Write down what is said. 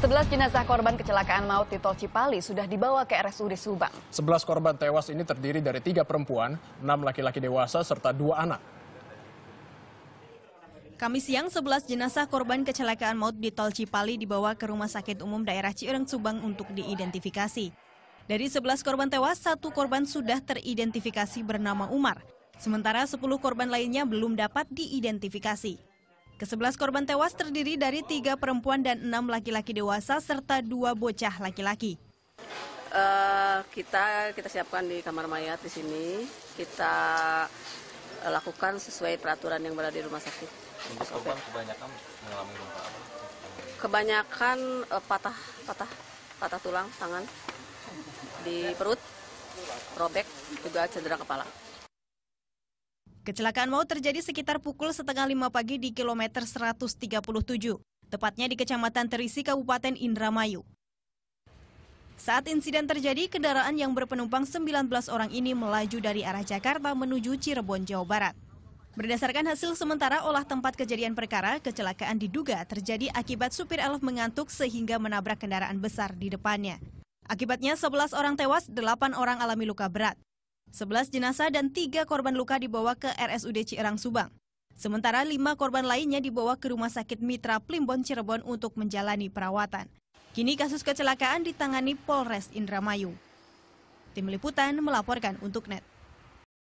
11 jenazah korban kecelakaan maut di Tol Cipali sudah dibawa ke RSUD Subang. 11 korban tewas ini terdiri dari tiga perempuan, enam laki-laki dewasa, serta dua anak. Kamis siang 11 jenazah korban kecelakaan maut di Tol Cipali dibawa ke Rumah Sakit Umum Daerah Cireng Subang untuk diidentifikasi. Dari 11 korban tewas, satu korban sudah teridentifikasi bernama Umar. Sementara 10 korban lainnya belum dapat diidentifikasi. Kesebelas korban tewas terdiri dari tiga perempuan dan enam laki-laki dewasa serta dua bocah laki-laki. Uh, kita kita siapkan di kamar mayat di sini. Kita uh, lakukan sesuai peraturan yang berada di rumah sakit. Untuk korban kebanyakan mengalami luka apa? Kebanyakan uh, patah patah patah tulang tangan di perut, robek juga cedera kepala. Kecelakaan maut terjadi sekitar pukul setengah lima pagi di kilometer 137, tepatnya di Kecamatan Terisi, Kabupaten Indramayu. Saat insiden terjadi, kendaraan yang berpenumpang 19 orang ini melaju dari arah Jakarta menuju Cirebon, Jawa Barat. Berdasarkan hasil sementara olah tempat kejadian perkara, kecelakaan diduga terjadi akibat supir Elf mengantuk sehingga menabrak kendaraan besar di depannya. Akibatnya 11 orang tewas, 8 orang alami luka berat. 11 jenazah dan tiga korban luka dibawa ke RSUD Cirang Subang. Sementara lima korban lainnya dibawa ke Rumah Sakit Mitra Plimbon Cirebon untuk menjalani perawatan. Kini kasus kecelakaan ditangani Polres Indramayu. Tim Liputan melaporkan untuk NET.